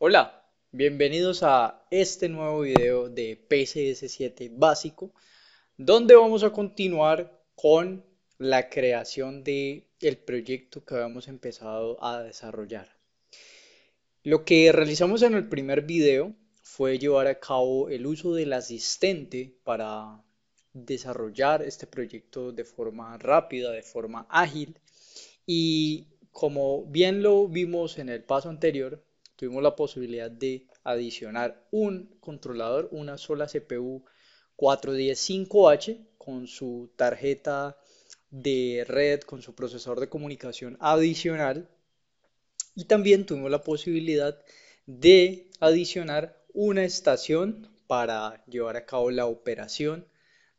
Hola, bienvenidos a este nuevo video de PCS7 básico, donde vamos a continuar con la creación del el proyecto que habíamos empezado a desarrollar. Lo que realizamos en el primer video fue llevar a cabo el uso del asistente para desarrollar este proyecto de forma rápida, de forma ágil y como bien lo vimos en el paso anterior, tuvimos la posibilidad de adicionar un controlador, una sola CPU 5 h con su tarjeta de red, con su procesador de comunicación adicional. Y también tuvimos la posibilidad de adicionar una estación para llevar a cabo la operación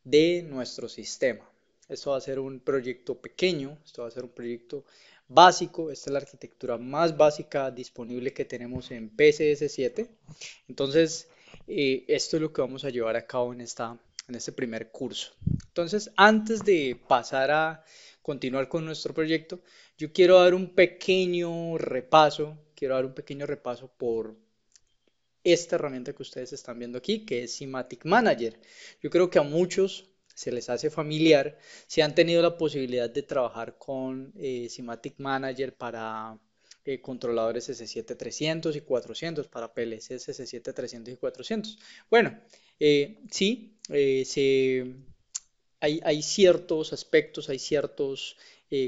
de nuestro sistema. Esto va a ser un proyecto pequeño, esto va a ser un proyecto básico. Esta es la arquitectura más básica disponible que tenemos en PCS7. Entonces, eh, esto es lo que vamos a llevar a cabo en, esta, en este primer curso. Entonces, antes de pasar a continuar con nuestro proyecto, yo quiero dar un pequeño repaso, quiero dar un pequeño repaso por esta herramienta que ustedes están viendo aquí, que es Simatic Manager. Yo creo que a muchos se les hace familiar, si han tenido la posibilidad de trabajar con eh, Simatic Manager para eh, controladores s 300 y 400, para PLC s 300 y 400. Bueno, eh, sí, eh, hay, hay, ciertos aspectos, hay ciertos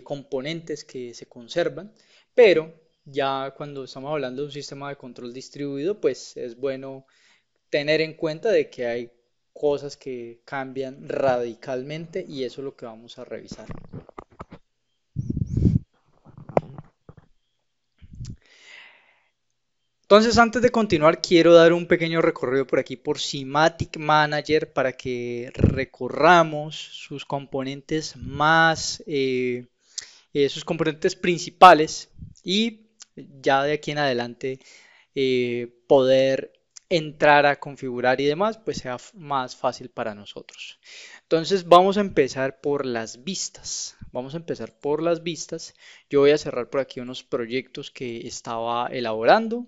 componentes que se conservan, pero ya cuando estamos hablando de un sistema de control distribuido, pues es bueno tener en cuenta de que hay cosas que cambian radicalmente y eso es lo que vamos a revisar. Entonces, antes de continuar, quiero dar un pequeño recorrido por aquí por Simatic Manager para que recorramos sus componentes más, eh, eh, sus componentes principales y ya de aquí en adelante eh, poder entrar a configurar y demás, pues sea más fácil para nosotros. Entonces vamos a empezar por las vistas. Vamos a empezar por las vistas. Yo voy a cerrar por aquí unos proyectos que estaba elaborando.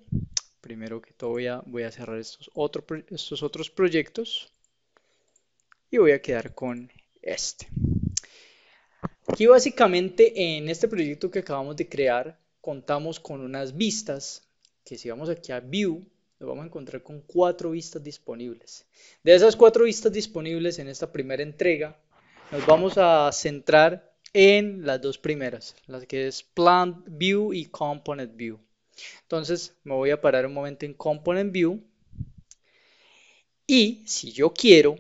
Primero que todo voy a, cerrar estos, estos otros proyectos. Y voy a quedar con este. Aquí básicamente en este proyecto que acabamos de crear contamos con unas vistas que si vamos aquí a View nos vamos a encontrar con cuatro vistas disponibles. De esas cuatro vistas disponibles en esta primera entrega, nos vamos a centrar en las dos primeras, las que es Plant View y Component View. Entonces me voy a parar un momento en Component View y si yo quiero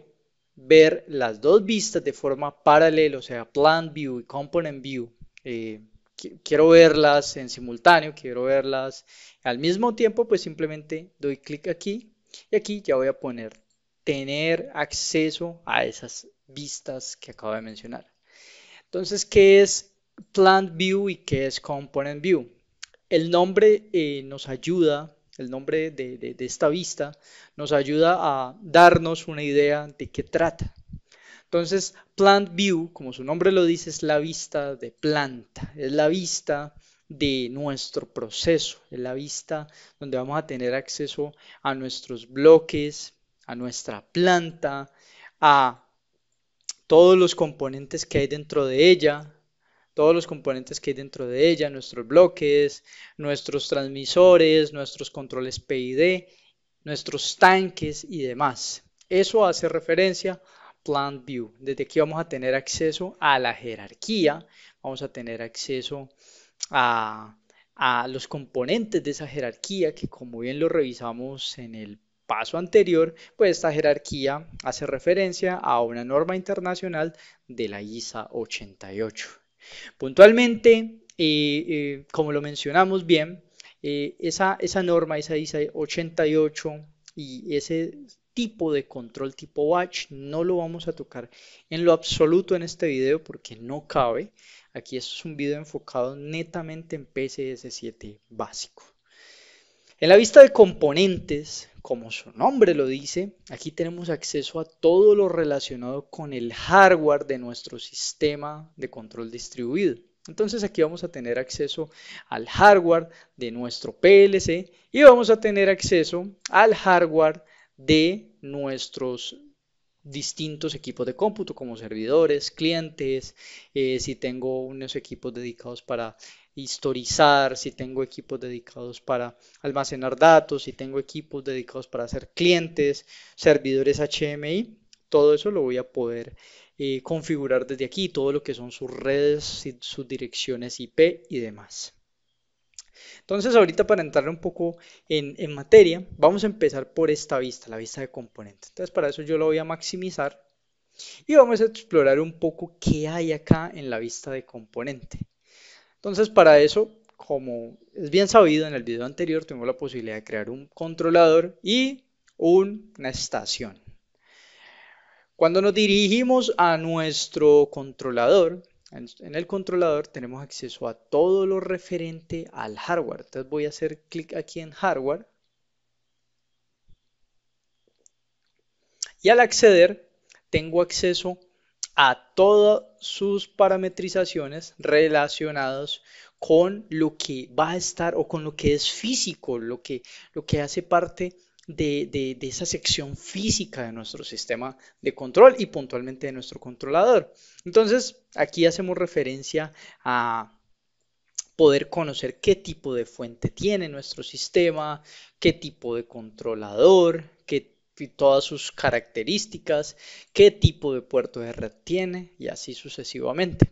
ver las dos vistas de forma paralela, o sea, Plant View y Component View, eh, quiero verlas en simultáneo, quiero verlas al mismo tiempo, pues simplemente doy clic aquí y aquí ya voy a poner tener acceso a esas vistas que acabo de mencionar. Entonces, ¿qué es Plant View y qué es Component View? El nombre eh, nos ayuda, el nombre de esta vista nos ayuda a darnos una idea de qué trata. Entonces, Plant View, como su nombre lo dice, es la vista de planta, es la vista de nuestro proceso, es la vista donde vamos a tener acceso a nuestros bloques, a nuestra planta, a todos los componentes que hay dentro de ella, todos los componentes que hay dentro de ella, nuestros bloques, nuestros transmisores, nuestros controles PID, nuestros tanques y demás. Eso hace referencia Plant View. Desde aquí vamos a tener acceso a la jerarquía, vamos a tener acceso a, los componentes de esa jerarquía que como bien lo revisamos en el paso anterior, pues esta jerarquía hace referencia a una norma internacional de la ISA 88. Puntualmente, eh, eh, como lo mencionamos bien, eh, esa, esa norma, esa ISA 88 y ese tipo de control tipo watch No lo vamos a tocar en lo absoluto en este video porque no cabe. Aquí esto es un video enfocado netamente en PCS7 básico. En la vista de componentes, como su nombre lo dice, aquí tenemos acceso a todo lo relacionado con el hardware de nuestro sistema de control distribuido. Entonces aquí vamos a tener acceso al hardware de nuestro PLC y vamos a tener acceso al hardware de nuestros distintos equipos de cómputo como servidores, clientes, eh, si tengo unos equipos dedicados para historizar, si tengo equipos dedicados para almacenar datos, si tengo equipos dedicados para hacer clientes, servidores HMI, todo eso lo voy a poder eh, configurar desde aquí, todo lo que son sus redes, sus direcciones IP y demás. Entonces ahorita para entrar un poco en, materia, vamos a empezar por esta vista, la vista de componente Entonces para eso yo lo voy a maximizar y vamos a explorar un poco qué hay acá en la vista de componente. Entonces para eso, como es bien sabido en el video anterior, tengo la posibilidad de crear un controlador y una estación. Cuando nos dirigimos a nuestro controlador, en el controlador tenemos acceso a todo lo referente al hardware. Entonces voy a hacer clic aquí en hardware. Y al acceder tengo acceso a todas sus parametrizaciones relacionadas con lo que va a estar o con lo que es físico, lo que, lo que hace parte de, esa sección física de nuestro sistema de control y puntualmente de nuestro controlador. Entonces, aquí hacemos referencia a poder conocer qué tipo de fuente tiene nuestro sistema, qué tipo de controlador, qué, todas sus características, qué tipo de puerto de red tiene y así sucesivamente.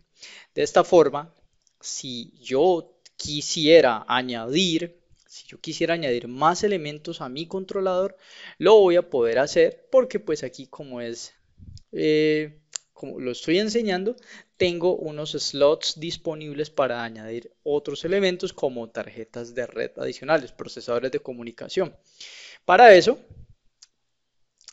De esta forma, si yo quisiera añadir si yo quisiera añadir más elementos a mi controlador, lo voy a poder hacer porque pues aquí como es, eh, como lo estoy enseñando, tengo unos slots disponibles para añadir otros elementos como tarjetas de red adicionales, procesadores de comunicación. Para eso,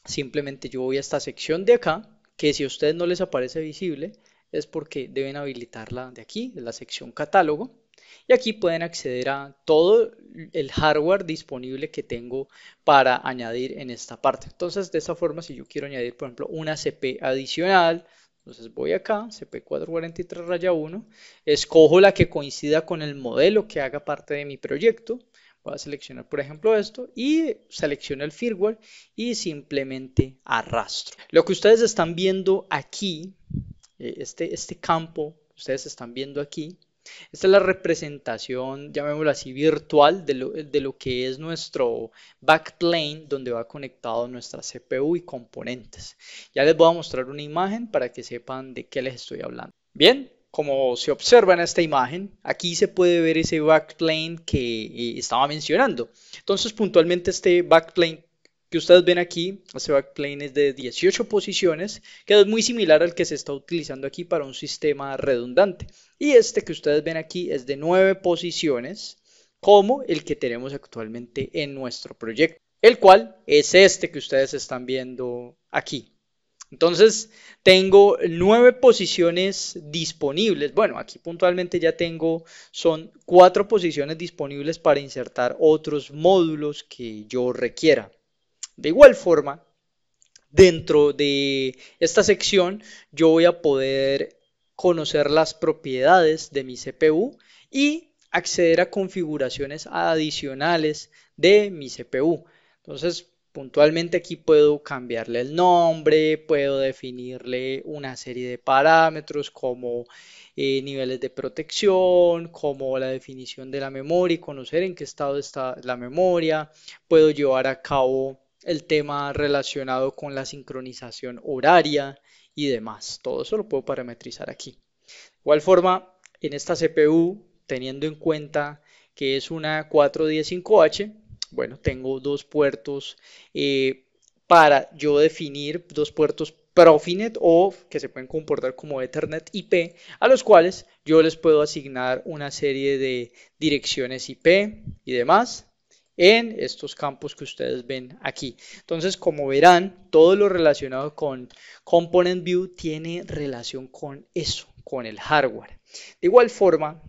simplemente yo voy a esta sección de acá, que si a ustedes no les aparece visible, es porque deben habilitarla de aquí, de la sección catálogo. Y aquí pueden acceder a todo el hardware disponible que tengo para añadir en esta parte. Entonces, de esta forma, si yo quiero añadir, por ejemplo, una CP adicional, entonces voy acá, CP443-1, escojo la que coincida con el modelo que haga parte de mi proyecto, voy a seleccionar por ejemplo esto y selecciono el firmware y simplemente arrastro. Lo que ustedes están viendo aquí, eh, este, este campo, ustedes están viendo aquí, esta es la representación, llamémoslo así, virtual de lo, de lo, que es nuestro backplane donde va conectado nuestra CPU y componentes. Ya les voy a mostrar una imagen para que sepan de qué les estoy hablando. Bien, como se observa en esta imagen, aquí se puede ver ese backplane que eh, estaba mencionando. Entonces, puntualmente este backplane que ustedes ven aquí, este backplane es de 18 posiciones, que es muy similar al que se está utilizando aquí para un sistema redundante. Y este que ustedes ven aquí es de 9 posiciones, como el que tenemos actualmente en nuestro proyecto, el cual es este que ustedes están viendo aquí. Entonces, tengo nueve posiciones disponibles. Bueno, aquí puntualmente ya tengo, son 4 posiciones disponibles para insertar otros módulos que yo requiera. De igual forma, dentro de esta sección yo voy a poder conocer las propiedades de mi CPU y acceder a configuraciones adicionales de mi CPU. Entonces, puntualmente aquí puedo cambiarle el nombre, puedo definirle una serie de parámetros como eh, niveles de protección, como la definición de la memoria y conocer en qué estado está la memoria. Puedo llevar a cabo el tema relacionado con la sincronización horaria y demás. Todo eso lo puedo parametrizar aquí. De igual forma, en esta CPU, teniendo en cuenta que es una 415H, bueno, tengo dos puertos eh, para yo definir dos puertos Profinet o que se pueden comportar como Ethernet IP, a los cuales yo les puedo asignar una serie de direcciones IP y demás en estos campos que ustedes ven aquí. Entonces, como verán, todo lo relacionado con Component View tiene relación con eso, con el hardware. De igual forma,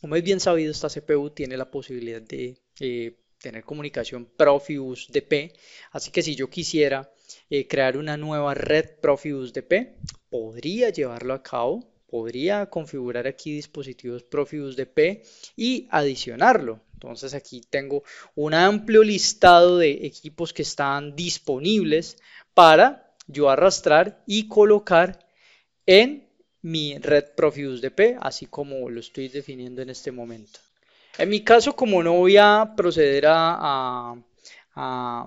como es bien sabido, esta CPU tiene la posibilidad de eh, tener comunicación Profibus DP, así que si yo quisiera eh, crear una nueva red Profibus DP, podría llevarlo a cabo podría configurar aquí dispositivos Profibus DP y adicionarlo. Entonces aquí tengo un amplio listado de equipos que están disponibles para yo arrastrar y colocar en mi red Profibus DP, así como lo estoy definiendo en este momento. En mi caso, como no voy a proceder a, a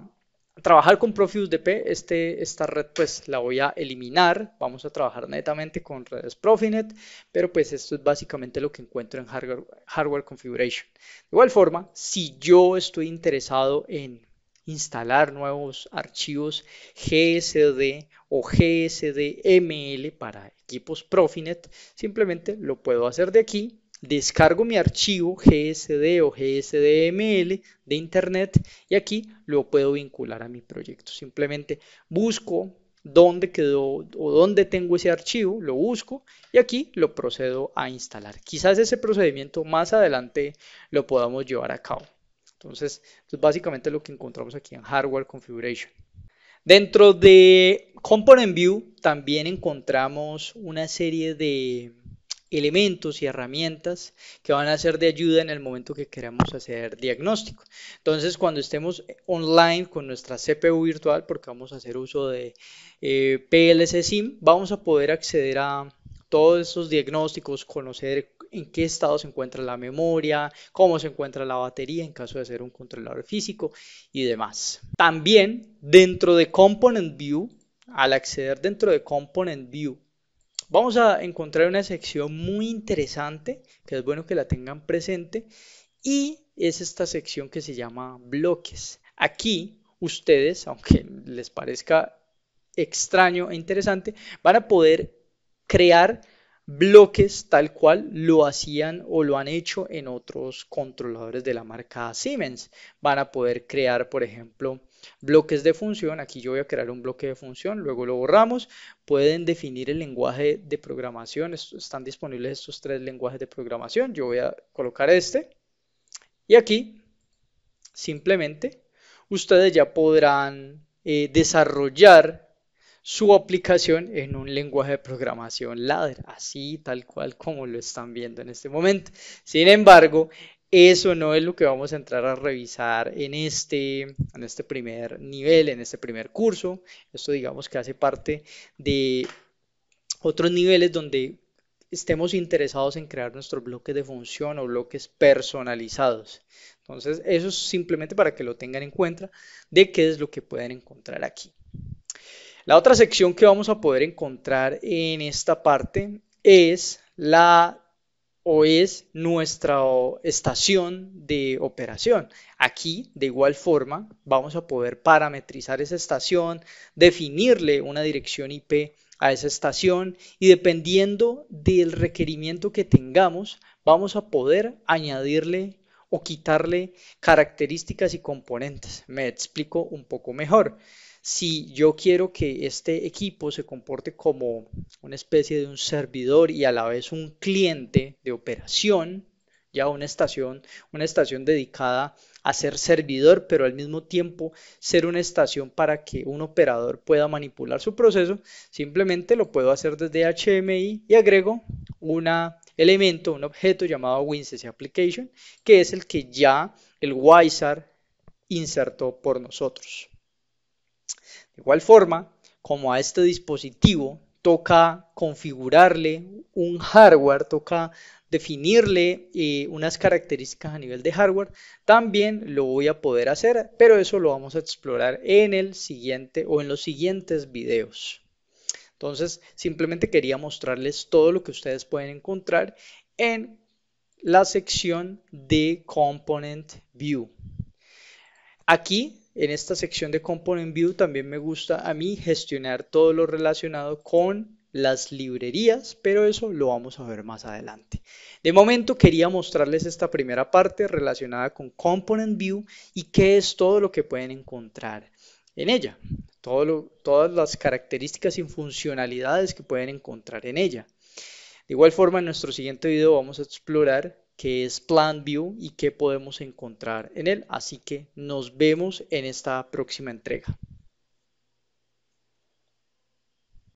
trabajar con PROFIUSDP, DP, este, esta red pues la voy a eliminar, vamos a trabajar netamente con redes Profinet, pero pues esto es básicamente lo que encuentro en hardware configuration. De igual forma, si yo estoy interesado en instalar nuevos archivos GSD o GSDML para equipos Profinet, simplemente lo puedo hacer de aquí descargo mi archivo GSD o GSDML de internet y aquí lo puedo vincular a mi proyecto. Simplemente busco dónde quedó o dónde tengo ese archivo, lo busco y aquí lo procedo a instalar. Quizás ese procedimiento más adelante lo podamos llevar a cabo. Entonces, es pues básicamente lo que encontramos aquí en Hardware Configuration. Dentro de Component View también encontramos una serie de elementos y herramientas que van a ser de ayuda en el momento que queramos hacer diagnóstico. Entonces, cuando estemos online con nuestra CPU virtual, porque vamos a hacer uso de eh, PLC SIM, vamos a poder acceder a todos esos diagnósticos, conocer en qué estado se encuentra la memoria, cómo se encuentra la batería en caso de ser un controlador físico y demás. También dentro de Component View, al acceder dentro de Component View vamos a encontrar una sección muy interesante que es bueno que la tengan presente y es esta sección que se llama bloques. Aquí ustedes, aunque les parezca extraño e interesante, van a poder crear bloques tal cual lo hacían o lo han hecho en otros controladores de la marca Siemens. Van a poder crear, por ejemplo, Bloques de función, aquí yo voy a crear un bloque de función, luego lo borramos. Pueden definir el lenguaje de programación, están disponibles estos tres lenguajes de programación. Yo voy a colocar este. Y aquí, simplemente, ustedes ya podrán eh, desarrollar su aplicación en un lenguaje de programación ladder, así tal cual como lo están viendo en este momento. Sin embargo, eso no es lo que vamos a entrar a revisar en este, en este primer nivel, en este primer curso. Esto digamos que hace parte de otros niveles donde estemos interesados en crear nuestros bloques de función o bloques personalizados. Entonces, eso es simplemente para que lo tengan en cuenta de qué es lo que pueden encontrar aquí. La otra sección que vamos a poder encontrar en esta parte es la o es nuestra estación de operación. Aquí, de igual forma, vamos a poder parametrizar esa estación, definirle una dirección IP a esa estación y dependiendo del requerimiento que tengamos, vamos a poder añadirle o quitarle características y componentes. Me explico un poco mejor si yo quiero que este equipo se comporte como una especie de un servidor y a la vez un cliente de operación, ya una estación, una estación dedicada a ser servidor, pero al mismo tiempo ser una estación para que un operador pueda manipular su proceso, simplemente lo puedo hacer desde HMI y agrego un elemento, un objeto llamado WinCC Application, que es el que ya el WISAR insertó por nosotros. De igual forma, como a este dispositivo toca configurarle un hardware, toca definirle eh, unas características a nivel de hardware, también lo voy a poder hacer, pero eso lo vamos a explorar en el siguiente o en los siguientes videos. Entonces, simplemente quería mostrarles todo lo que ustedes pueden encontrar en la sección de Component View. Aquí en esta sección de Component View también me gusta a mí gestionar todo lo relacionado con las librerías, pero eso lo vamos a ver más adelante. De momento quería mostrarles esta primera parte relacionada con Component View y qué es todo lo que pueden encontrar en ella, todas las características y funcionalidades que pueden encontrar en ella. De igual forma, en nuestro siguiente video vamos a explorar que es Plan View y qué podemos encontrar en él. Así que nos vemos en esta próxima entrega.